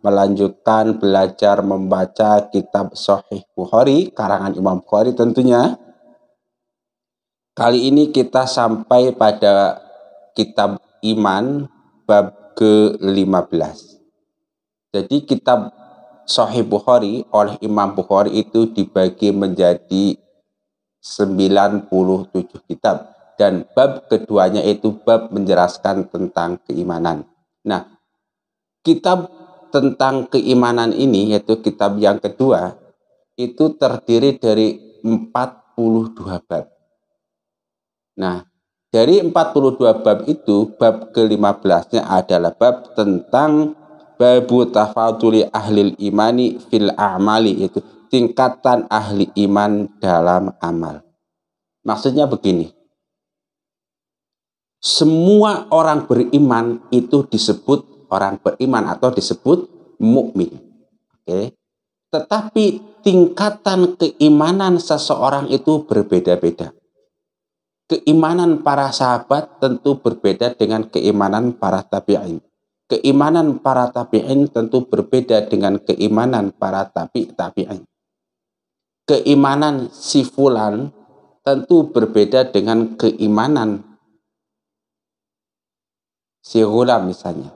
melanjutkan belajar membaca kitab Sahih Bukhari karangan Imam Bukhari tentunya. Kali ini kita sampai pada kitab iman bab ke-15. Jadi kitab Sahih Bukhari oleh Imam Bukhari itu dibagi menjadi 97 kitab dan bab keduanya itu bab menjelaskan tentang keimanan. Nah, kitab tentang keimanan ini yaitu kitab yang kedua itu terdiri dari 42 bab. Nah, dari 42 bab itu bab ke-15-nya adalah bab tentang babu tafaduli ahli imani fil amali itu tingkatan ahli iman dalam amal. Maksudnya begini. Semua orang beriman itu disebut orang beriman atau disebut mukmin. Oke. Tetapi tingkatan keimanan seseorang itu berbeda-beda. Keimanan para sahabat tentu berbeda dengan keimanan para tabi'in. Keimanan para tabi'in tentu berbeda dengan keimanan para tabi tabi'in. Keimanan si fulan tentu berbeda dengan keimanan si gula misalnya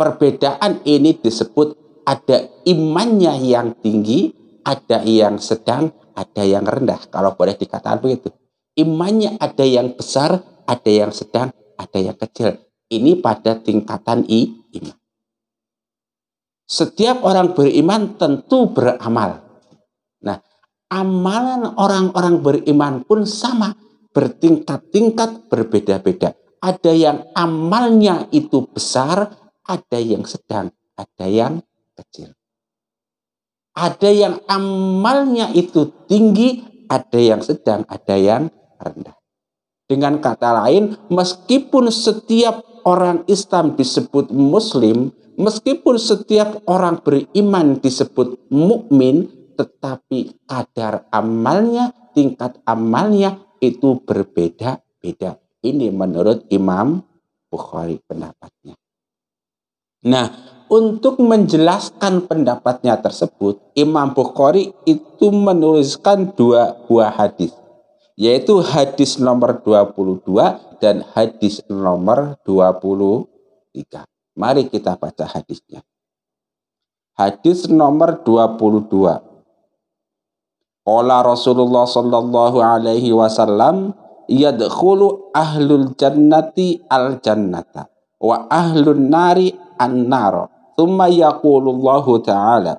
Perbedaan ini disebut ada imannya yang tinggi, ada yang sedang, ada yang rendah. Kalau boleh dikatakan begitu. Imannya ada yang besar, ada yang sedang, ada yang kecil. Ini pada tingkatan i, iman. Setiap orang beriman tentu beramal. Nah, amalan orang-orang beriman pun sama, bertingkat-tingkat berbeda-beda. Ada yang amalnya itu besar, ada yang sedang, ada yang kecil. Ada yang amalnya itu tinggi, ada yang sedang, ada yang rendah. Dengan kata lain, meskipun setiap orang Islam disebut muslim, meskipun setiap orang beriman disebut mukmin, tetapi kadar amalnya, tingkat amalnya itu berbeda-beda. Ini menurut Imam Bukhari pendapatnya. Nah, untuk menjelaskan pendapatnya tersebut, Imam Bukhari itu menuliskan dua buah hadis, yaitu hadis nomor 22 dan hadis nomor 23. Mari kita baca hadisnya. Hadis nomor 22. Qala Rasulullah sallallahu alaihi wasallam yadkhulu ahlul jannati al jannata wa ahlun nari an-nar. Thumma yaqulullahu ta'ala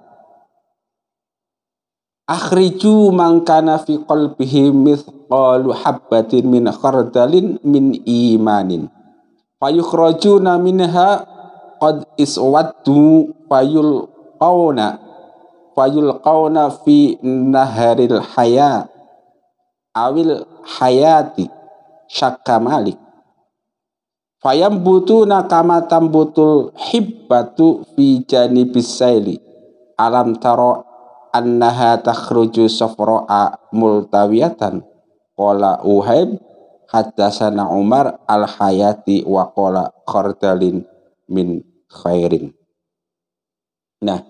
Akhriju man kana fi qalbihi mithqalu habbatin min khardalin min imanin fayukhrajuna minha qad iswaddu fayul qawna fi naharil haya awil hayati syakka malik Fayam butu nakama tambutul hibbatu fi janibis bisaili Alam taro annaha takhruju safra'a multawiyatan. Kola Uhaib hadasana Umar al-Hayati wa kola khardalin min khairin. Nah,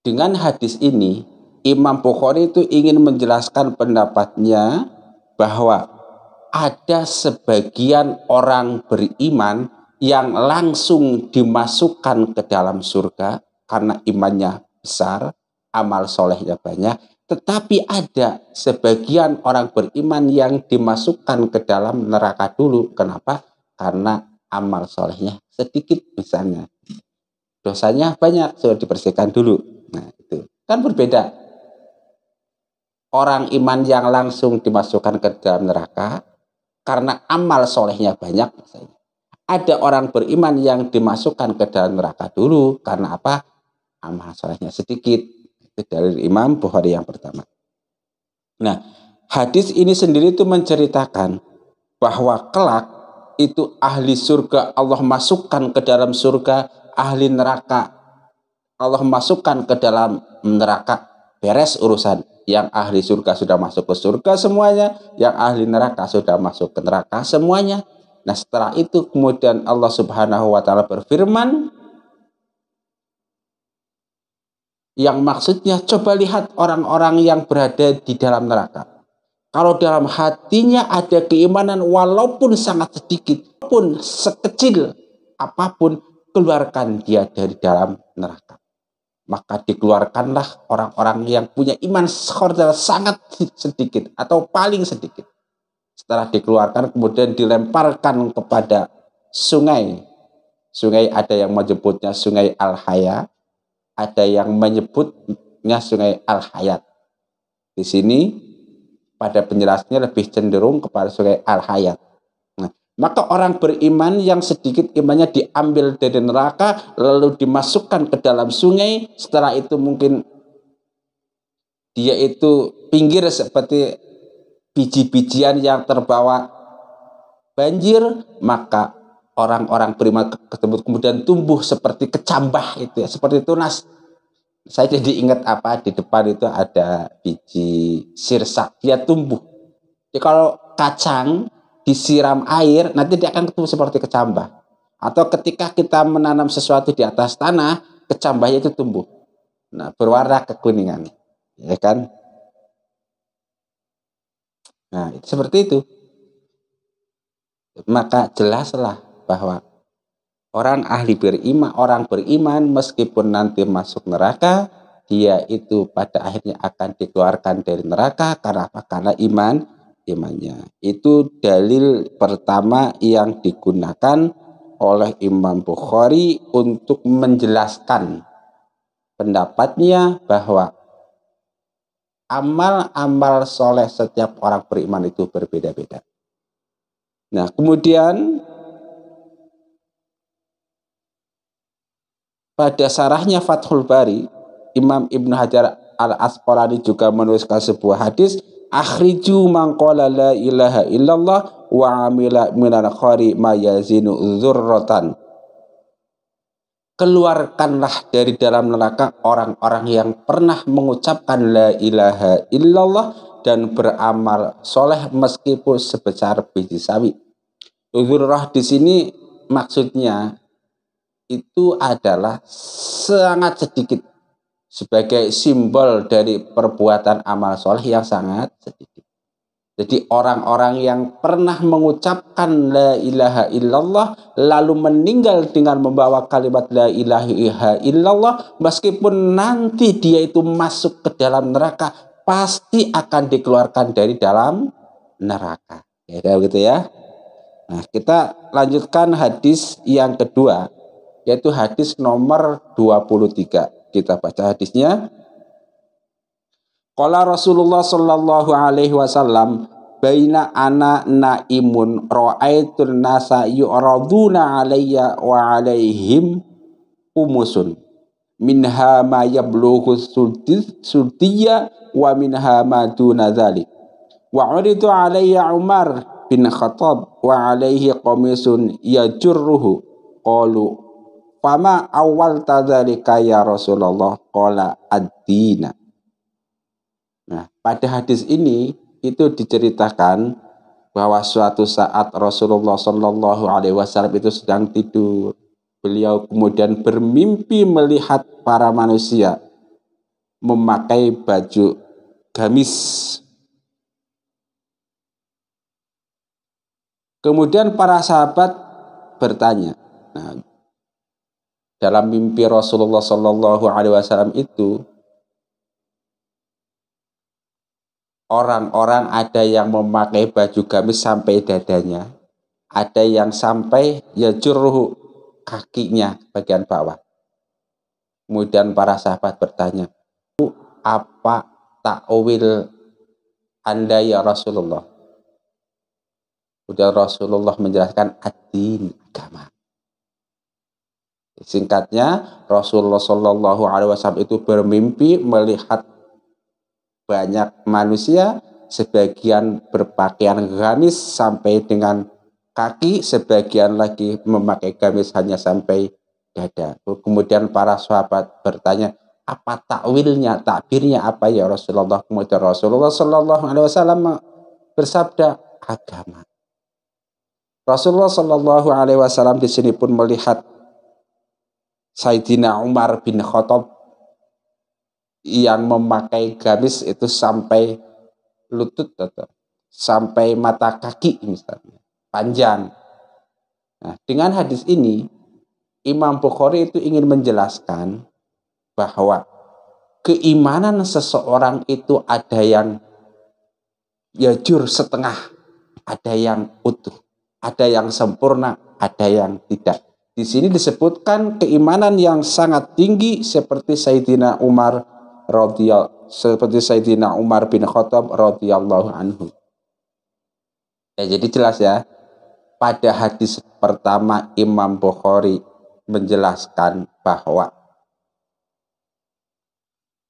dengan hadis ini Imam Bukhari itu ingin menjelaskan pendapatnya bahwa ada sebagian orang beriman yang langsung dimasukkan ke dalam surga karena imannya besar, amal solehnya banyak, tetapi ada sebagian orang beriman yang dimasukkan ke dalam neraka dulu. Kenapa? Karena amal solehnya sedikit misalnya. Dosanya banyak, sudah dibersihkan dulu. Nah itu kan berbeda. Orang iman yang langsung dimasukkan ke dalam neraka karena amal solehnya banyak misalnya. Ada orang beriman yang dimasukkan ke dalam neraka dulu karena apa? Amal solehnya sedikit. Itu dari Imam Bukhari yang pertama. Nah, hadis ini sendiri itu menceritakan bahwa kelak itu ahli surga Allah masukkan ke dalam surga, ahli neraka Allah masukkan ke dalam neraka. Beres urusan yang ahli surga sudah masuk ke surga semuanya, yang ahli neraka sudah masuk ke neraka semuanya. Nah, setelah itu kemudian Allah Subhanahu wa taala berfirman yang maksudnya coba lihat orang-orang yang berada di dalam neraka. Kalau dalam hatinya ada keimanan walaupun sangat sedikit pun sekecil apapun keluarkan dia dari dalam neraka maka dikeluarkanlah orang-orang yang punya iman skor sangat sedikit atau paling sedikit. Setelah dikeluarkan kemudian dilemparkan kepada sungai. Sungai ada yang menyebutnya sungai Al-Haya, ada yang menyebutnya sungai Al-Hayat. Di sini pada penjelasannya lebih cenderung kepada sungai Al-Hayat. Maka orang beriman yang sedikit imannya diambil dari neraka lalu dimasukkan ke dalam sungai, setelah itu mungkin dia itu pinggir seperti biji-bijian yang terbawa banjir, maka orang-orang beriman tersebut kemudian tumbuh seperti kecambah itu ya, seperti tunas. Saya jadi ingat apa di depan itu ada biji sirsak, dia tumbuh. Jadi kalau kacang disiram air, nanti dia akan ketemu seperti kecambah. Atau ketika kita menanam sesuatu di atas tanah, kecambahnya itu tumbuh. Nah, berwarna kekuningan. Ya kan? Nah, seperti itu. Maka jelaslah bahwa orang ahli beriman, orang beriman meskipun nanti masuk neraka, dia itu pada akhirnya akan dikeluarkan dari neraka karena apa? Karena iman imannya. Itu dalil pertama yang digunakan oleh Imam Bukhari untuk menjelaskan pendapatnya bahwa amal-amal soleh setiap orang beriman itu berbeda-beda. Nah, kemudian pada sarahnya Fathul Bari, Imam Ibnu Hajar Al Asqalani juga menuliskan sebuah hadis akhriju mangkola la ilaha illallah wa amila minal khari ma yazinu keluarkanlah dari dalam neraka orang-orang yang pernah mengucapkan la ilaha illallah dan beramal soleh meskipun sebesar biji sawi. Zurrah di sini maksudnya itu adalah sangat sedikit sebagai simbol dari perbuatan amal soleh yang sangat sedikit. Jadi orang-orang yang pernah mengucapkan la ilaha illallah lalu meninggal dengan membawa kalimat la ilaha illallah meskipun nanti dia itu masuk ke dalam neraka pasti akan dikeluarkan dari dalam neraka. Ya kayak gitu ya. Nah, kita lanjutkan hadis yang kedua yaitu hadis nomor 23. Kita baca hadisnya. Qala Rasulullah sallallahu alaihi wasallam baina ana naimun ra'aitul nasa yu'raduna alayya wa alaihim umusun minha ma yablughu sultiyya wa minha ma duna dhalik wa uridu alayya Umar bin Khattab wa alaihi qamisun yajurruhu qalu Fama awal tadzalika ya Rasulullah qala ad Nah, pada hadis ini itu diceritakan bahwa suatu saat Rasulullah Shallallahu Alaihi Wasallam itu sedang tidur. Beliau kemudian bermimpi melihat para manusia memakai baju gamis. Kemudian para sahabat bertanya, nah, dalam mimpi Rasulullah Shallallahu Alaihi Wasallam itu orang-orang ada yang memakai baju gamis sampai dadanya, ada yang sampai ya juruh kakinya bagian bawah. Kemudian para sahabat bertanya, apa takwil anda ya Rasulullah? Kemudian Rasulullah menjelaskan adin agama. Singkatnya, Rasulullah Shallallahu Alaihi Wasallam itu bermimpi melihat banyak manusia, sebagian berpakaian gamis sampai dengan kaki, sebagian lagi memakai gamis hanya sampai dada. Kemudian para sahabat bertanya, apa takwilnya, takbirnya apa ya Rasulullah? Kemudian Rasulullah Shallallahu Alaihi Wasallam bersabda, agama. Rasulullah Shallallahu Alaihi Wasallam di sini pun melihat Sayyidina Umar bin Khattab yang memakai gamis itu sampai lutut atau sampai mata kaki misalnya panjang. Nah, dengan hadis ini Imam Bukhari itu ingin menjelaskan bahwa keimanan seseorang itu ada yang ya jur setengah, ada yang utuh, ada yang sempurna, ada yang tidak di sini disebutkan keimanan yang sangat tinggi seperti Sayyidina Umar radhiyallahu seperti Sayyidina Umar bin Khattab radhiyallahu anhu. Ya, jadi jelas ya. Pada hadis pertama Imam Bukhari menjelaskan bahwa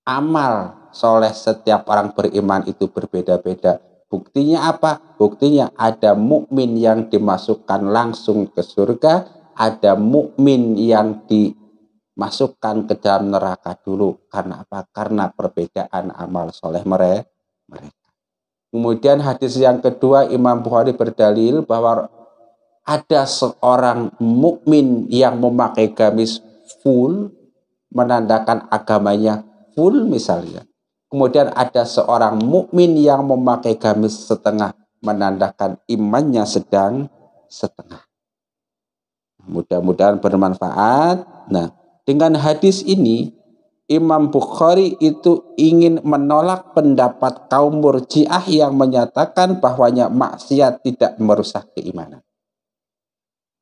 amal soleh setiap orang beriman itu berbeda-beda. Buktinya apa? Buktinya ada mukmin yang dimasukkan langsung ke surga, ada mukmin yang dimasukkan ke dalam neraka dulu karena apa? Karena perbedaan amal soleh mereka. Kemudian hadis yang kedua Imam Bukhari berdalil bahwa ada seorang mukmin yang memakai gamis full menandakan agamanya full misalnya. Kemudian ada seorang mukmin yang memakai gamis setengah menandakan imannya sedang setengah. Mudah-mudahan bermanfaat. Nah, dengan hadis ini Imam Bukhari itu ingin menolak pendapat kaum murjiah yang menyatakan bahwanya maksiat tidak merusak keimanan.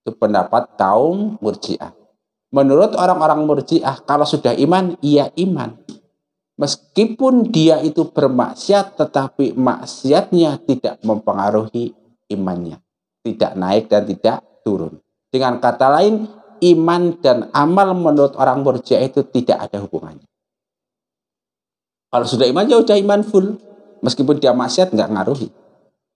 Itu pendapat kaum murjiah. Menurut orang-orang murjiah, kalau sudah iman, ia iman. Meskipun dia itu bermaksiat, tetapi maksiatnya tidak mempengaruhi imannya. Tidak naik dan tidak turun. Dengan kata lain, iman dan amal menurut orang murja itu tidak ada hubungannya. Kalau sudah iman, ya sudah iman full. Meskipun dia maksiat, nggak ngaruhi.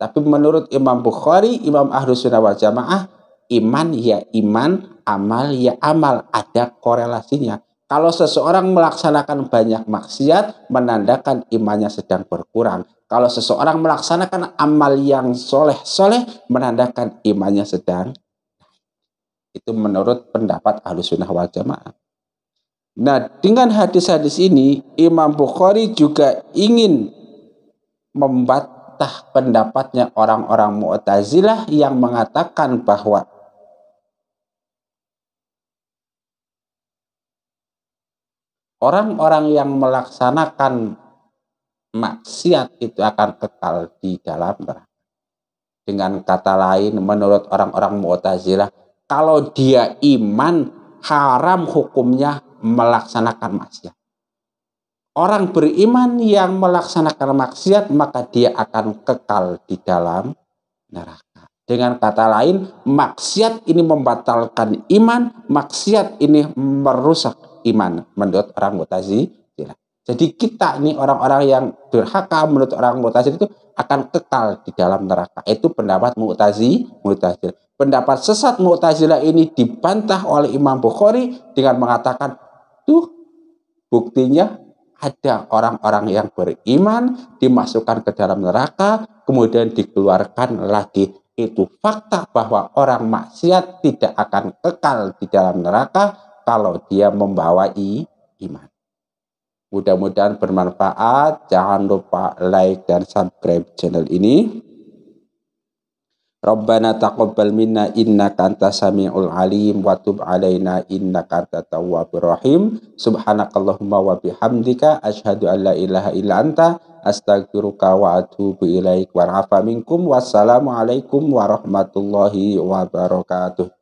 Tapi menurut Imam Bukhari, Imam Ahlus Sunnah wal Jamaah, iman ya iman, amal ya amal. Ada korelasinya. Kalau seseorang melaksanakan banyak maksiat, menandakan imannya sedang berkurang. Kalau seseorang melaksanakan amal yang soleh-soleh, menandakan imannya sedang itu menurut pendapat ahlu sunnah wal jamaah. Nah, dengan hadis-hadis ini, Imam Bukhari juga ingin membantah pendapatnya orang-orang Mu'tazilah yang mengatakan bahwa orang-orang yang melaksanakan maksiat itu akan kekal di dalam neraka. Dengan kata lain, menurut orang-orang Mu'tazilah, kalau dia iman, haram hukumnya melaksanakan maksiat. Orang beriman yang melaksanakan maksiat, maka dia akan kekal di dalam neraka. Dengan kata lain, maksiat ini membatalkan iman, maksiat ini merusak iman menurut orang Mu'tazilah. Jadi kita ini orang-orang yang durhaka menurut orang Mu'tazil itu akan kekal di dalam neraka. Itu pendapat Mu'tazi, Pendapat sesat Mu'tazilah ini dibantah oleh Imam Bukhari dengan mengatakan, "Tuh, buktinya ada orang-orang yang beriman dimasukkan ke dalam neraka, kemudian dikeluarkan lagi." Itu fakta bahwa orang maksiat tidak akan kekal di dalam neraka kalau dia membawa iman. Mudah-mudahan bermanfaat. Jangan lupa like dan subscribe channel ini. Rabbana taqabbal minna innaka antas samiul alim wa tub alaina innaka antat tawwabur rahim. Subhanakallahumma wa bihamdika asyhadu an la ilaha illa anta astaghfiruka wa atubu ilaik wa minkum. Wassalamualaikum warahmatullahi wabarakatuh.